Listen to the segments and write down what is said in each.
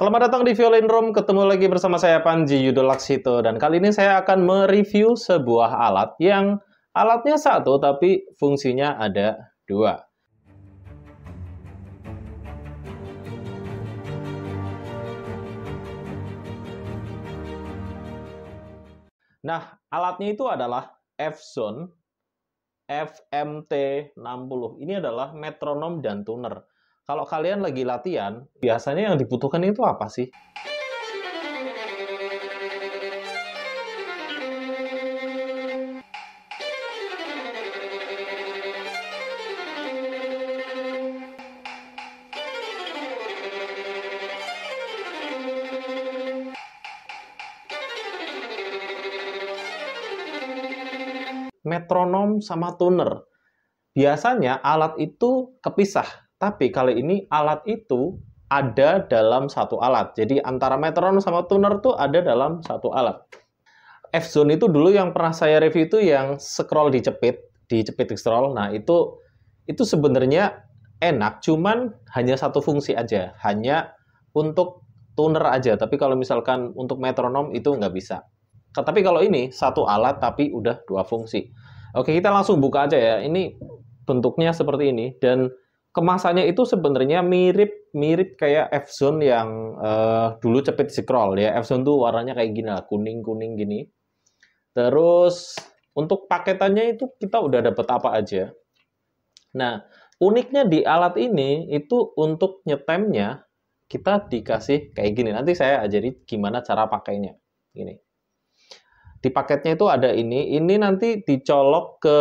selamat datang di Violin Room. Ketemu lagi bersama saya Panji Yudo Laksito dan kali ini saya akan mereview sebuah alat yang alatnya satu tapi fungsinya ada dua. Nah, alatnya itu adalah F-Zone FMT60. Ini adalah metronom dan tuner. Kalau kalian lagi latihan, biasanya yang dibutuhkan itu apa sih? metronom sama tuner. Biasanya alat itu kepisah. Tapi kali ini alat itu ada dalam satu alat. Jadi antara metronom sama tuner tuh ada dalam satu alat. F zone itu dulu yang pernah saya review itu yang scroll dicepit, dicepit scroll. Nah, itu itu sebenarnya enak cuman hanya satu fungsi aja, hanya untuk tuner aja. Tapi kalau misalkan untuk metronom itu nggak bisa. Tapi kalau ini satu alat tapi udah dua fungsi. Oke, kita langsung buka aja ya. Ini bentuknya seperti ini dan kemasannya itu sebenarnya mirip mirip kayak F Zone yang uh, dulu cepet scroll ya. F Zone tuh warnanya kayak gini lah, kuning-kuning gini. Terus untuk paketannya itu kita udah dapet apa aja. Nah, uniknya di alat ini itu untuk nyetemnya kita dikasih kayak gini. Nanti saya ajari gimana cara pakainya. ini Di paketnya itu ada ini, ini nanti dicolok ke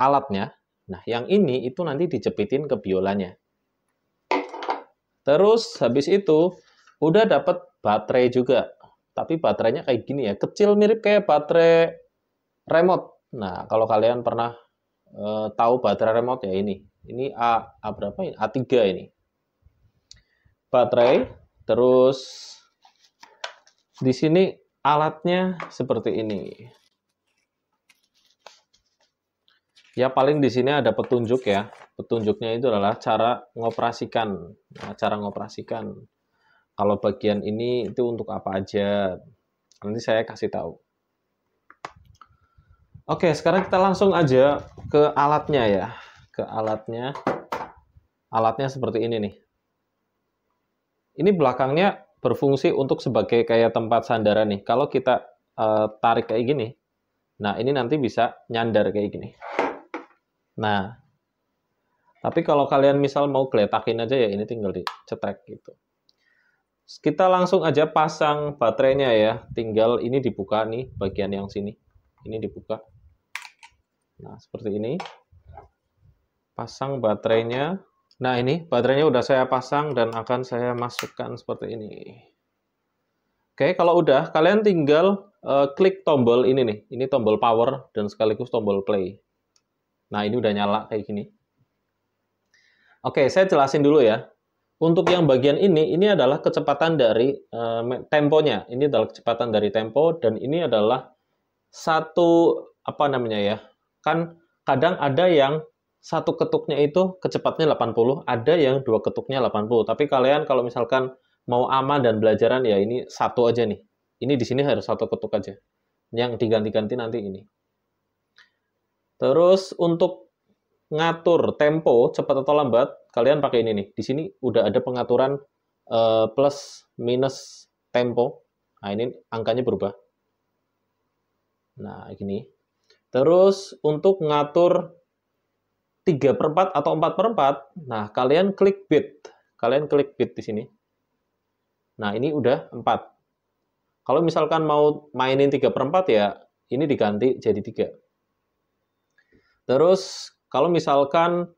alatnya Nah, yang ini itu nanti dijepitin ke biolanya. Terus habis itu udah dapat baterai juga. Tapi baterainya kayak gini ya, kecil mirip kayak baterai remote. Nah, kalau kalian pernah e, tahu baterai remote ya ini. Ini A, A berapa ini? A3 ini. Baterai, terus di sini alatnya seperti ini. ya paling di sini ada petunjuk ya petunjuknya itu adalah cara mengoperasikan, nah, cara mengoperasikan. kalau bagian ini itu untuk apa aja nanti saya kasih tahu oke sekarang kita langsung aja ke alatnya ya ke alatnya alatnya seperti ini nih ini belakangnya berfungsi untuk sebagai kayak tempat sandaran nih kalau kita uh, tarik kayak gini nah ini nanti bisa nyandar kayak gini Nah, tapi kalau kalian misal mau geletakin aja ya ini tinggal dicetek gitu. Kita langsung aja pasang baterainya ya. Tinggal ini dibuka nih bagian yang sini. Ini dibuka. Nah, seperti ini. Pasang baterainya. Nah, ini baterainya udah saya pasang dan akan saya masukkan seperti ini. Oke, kalau udah kalian tinggal uh, klik tombol ini nih. Ini tombol power dan sekaligus tombol play. Nah, ini udah nyala kayak gini. Oke, saya jelasin dulu ya. Untuk yang bagian ini, ini adalah kecepatan dari uh, temponya. Ini adalah kecepatan dari tempo dan ini adalah satu apa namanya ya? Kan kadang ada yang satu ketuknya itu kecepatnya 80, ada yang dua ketuknya 80. Tapi kalian kalau misalkan mau aman dan belajaran ya ini satu aja nih. Ini di sini harus satu ketuk aja. Yang diganti-ganti nanti ini. Terus untuk ngatur tempo cepat atau lambat, kalian pakai ini nih. Di sini udah ada pengaturan uh, plus minus tempo. Nah, ini angkanya berubah. Nah, gini. Terus untuk ngatur 3 per 4 atau 4 per 4, nah kalian klik bit. Kalian klik bit di sini. Nah, ini udah 4. Kalau misalkan mau mainin 3 per 4 ya, ini diganti jadi 3. Terus kalau misalkan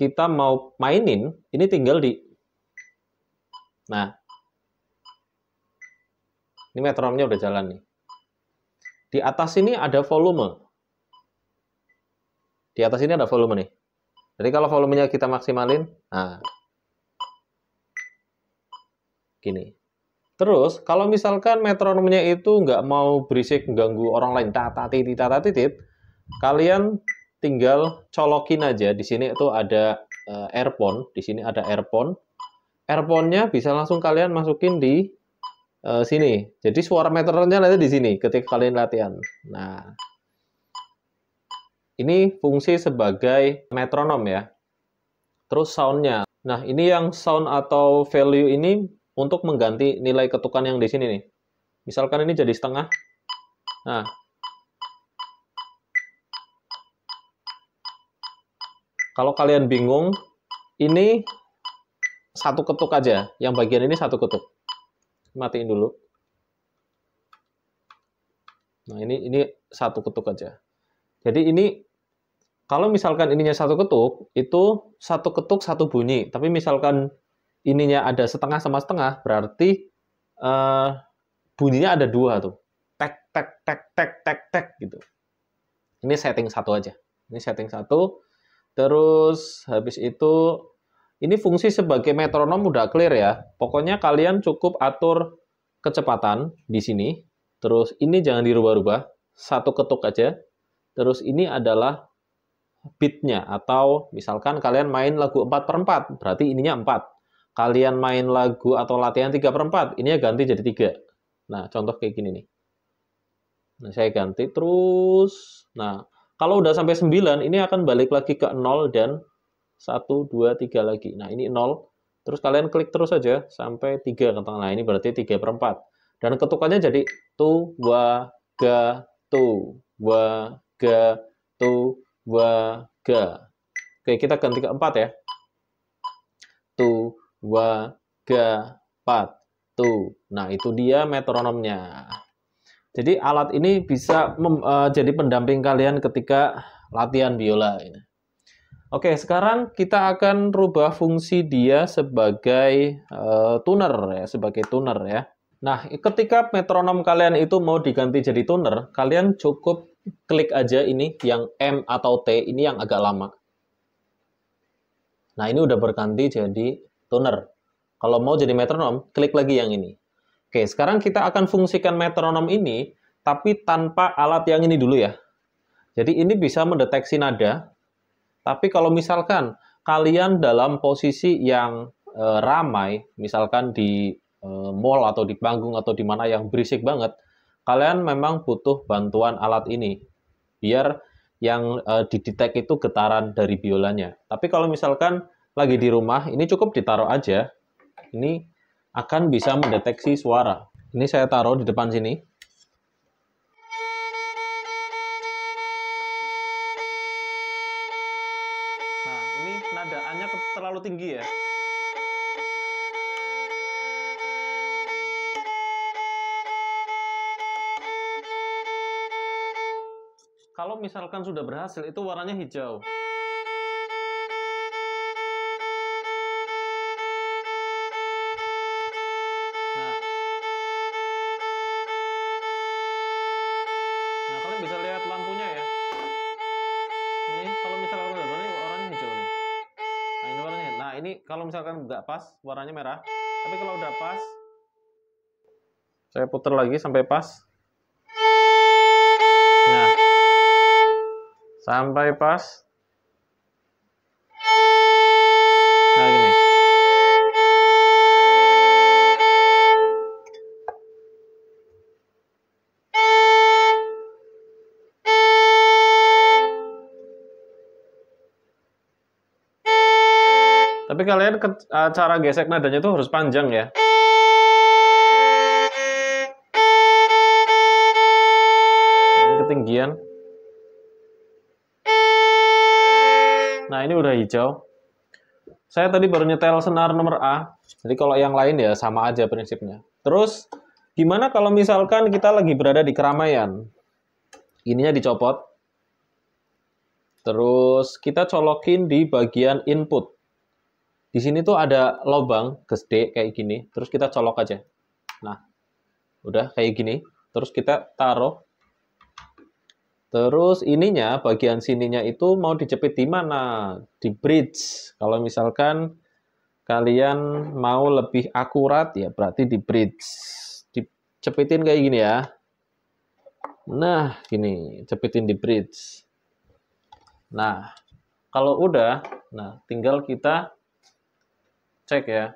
kita mau mainin, ini tinggal di Nah. Ini metronomnya udah jalan nih. Di atas ini ada volume. Di atas ini ada volume nih. Jadi kalau volumenya kita maksimalin, nah. Gini. Terus, kalau misalkan metronomnya itu nggak mau berisik, mengganggu orang lain, tata titit, tata titit, kalian tinggal colokin aja. Di sini itu ada uh, eh, earphone di sini ada earphone, earphone nya bisa langsung kalian masukin di uh, sini. Jadi suara meternya ada di sini ketika kalian latihan. Nah, ini fungsi sebagai metronom ya. Terus soundnya. Nah, ini yang sound atau value ini untuk mengganti nilai ketukan yang di sini nih. Misalkan ini jadi setengah. Nah, Kalau kalian bingung, ini satu ketuk aja. Yang bagian ini satu ketuk. Matiin dulu. Nah, ini ini satu ketuk aja. Jadi ini kalau misalkan ininya satu ketuk, itu satu ketuk satu bunyi. Tapi misalkan ininya ada setengah sama setengah, berarti uh, bunyinya ada dua tuh. Tek, tek, tek, tek, tek, tek gitu. Ini setting satu aja. Ini setting satu. Terus habis itu ini fungsi sebagai metronom udah clear ya. Pokoknya kalian cukup atur kecepatan di sini. Terus ini jangan dirubah-rubah, satu ketuk aja. Terus ini adalah beatnya atau misalkan kalian main lagu 4 per 4, berarti ininya 4. Kalian main lagu atau latihan 3 per 4, ininya ganti jadi 3. Nah, contoh kayak gini nih. Nah, saya ganti terus. Nah, kalau udah sampai 9, ini akan balik lagi ke 0 dan 1, 2, 3 lagi. Nah, ini 0. Terus kalian klik terus saja sampai 3 ke tengah. Nah, ini berarti 3 per 4. Dan ketukannya jadi tu, wa, ga, tu, wa, ga, tu, wa, ga. Oke, kita ganti ke 4 ya. Tu, wa, ga, 4. Tu. Nah, itu dia metronomnya. Jadi alat ini bisa mem, uh, jadi pendamping kalian ketika latihan biola. Ya. Oke, sekarang kita akan rubah fungsi dia sebagai uh, tuner ya, sebagai tuner ya. Nah, ketika metronom kalian itu mau diganti jadi tuner, kalian cukup klik aja ini yang M atau T ini yang agak lama. Nah, ini udah berganti jadi tuner. Kalau mau jadi metronom, klik lagi yang ini. Oke, sekarang kita akan fungsikan metronom ini, tapi tanpa alat yang ini dulu ya. Jadi ini bisa mendeteksi nada, tapi kalau misalkan kalian dalam posisi yang e, ramai, misalkan di e, mall atau di panggung atau di mana yang berisik banget, kalian memang butuh bantuan alat ini, biar yang e, didetek itu getaran dari biolanya. Tapi kalau misalkan lagi di rumah, ini cukup ditaruh aja. Ini akan bisa mendeteksi suara. Ini saya taruh di depan sini. Nah, ini nadaannya terlalu tinggi ya. Kalau misalkan sudah berhasil, itu warnanya hijau. kalau misalkan nggak pas warnanya merah tapi kalau udah pas saya putar lagi sampai pas nah sampai pas Tapi kalian ke, eh, cara gesek nadanya itu harus panjang ya. Ini ketinggian. Nah ini udah hijau. Saya tadi baru nyetel senar nomor A. Jadi kalau yang lain ya sama aja prinsipnya. Terus gimana kalau misalkan kita lagi berada di keramaian? Ininya dicopot. Terus kita colokin di bagian input. Di sini tuh ada lubang gede kayak gini, terus kita colok aja. Nah, udah kayak gini, terus kita taruh. Terus ininya, bagian sininya itu mau dijepit di mana? Di bridge. Kalau misalkan kalian mau lebih akurat, ya berarti di bridge. Dicepitin kayak gini ya. Nah, gini, cepitin di bridge. Nah, kalau udah, nah tinggal kita Cek ya.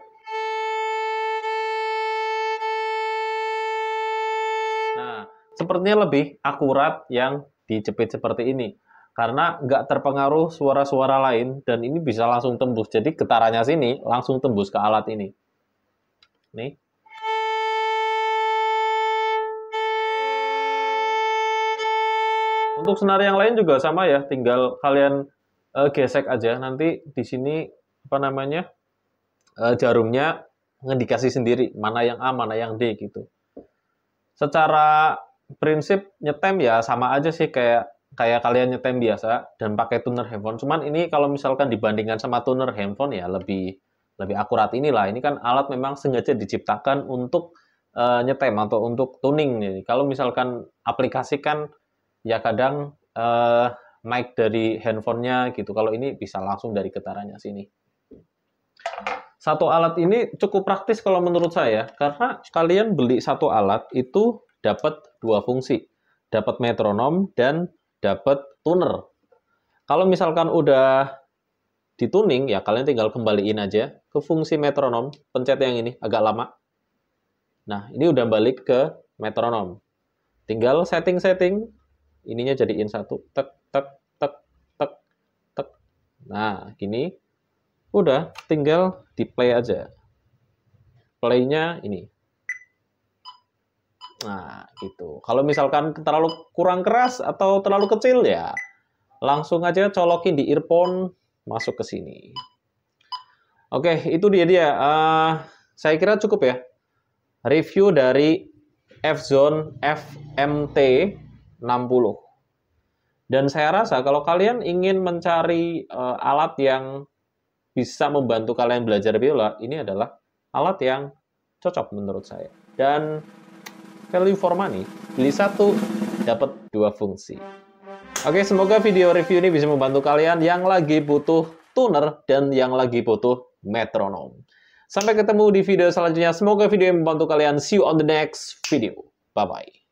Nah, sepertinya lebih akurat yang dijepit seperti ini. Karena nggak terpengaruh suara-suara lain dan ini bisa langsung tembus. Jadi getarannya sini langsung tembus ke alat ini. Nih. Untuk senar yang lain juga sama ya, tinggal kalian uh, gesek aja. Nanti di sini apa namanya? uh, jarumnya ngedikasi sendiri mana yang A mana yang D gitu secara prinsip nyetem ya sama aja sih kayak kayak kalian nyetem biasa dan pakai tuner handphone cuman ini kalau misalkan dibandingkan sama tuner handphone ya lebih lebih akurat inilah ini kan alat memang sengaja diciptakan untuk uh, nyetem atau untuk tuning jadi kalau misalkan aplikasikan, ya kadang uh, mic dari handphonenya gitu kalau ini bisa langsung dari getarannya sini satu alat ini cukup praktis kalau menurut saya karena kalian beli satu alat itu dapat dua fungsi dapat metronom dan dapat tuner kalau misalkan udah dituning ya kalian tinggal kembaliin aja ke fungsi metronom pencet yang ini agak lama nah ini udah balik ke metronom tinggal setting-setting ininya jadiin satu tek tek tek tek tek nah gini Udah, tinggal di play aja. playnya ini. Nah, gitu. Kalau misalkan terlalu kurang keras atau terlalu kecil ya, langsung aja colokin di earphone masuk ke sini. Oke, itu dia dia. Uh, saya kira cukup ya. Review dari F-Zone FMT 60. Dan saya rasa kalau kalian ingin mencari uh, alat yang bisa membantu kalian belajar biola, ini adalah alat yang cocok menurut saya. Dan value for money, beli satu, dapat dua fungsi. Oke, semoga video review ini bisa membantu kalian yang lagi butuh tuner dan yang lagi butuh metronom. Sampai ketemu di video selanjutnya. Semoga video yang membantu kalian. See you on the next video. Bye-bye.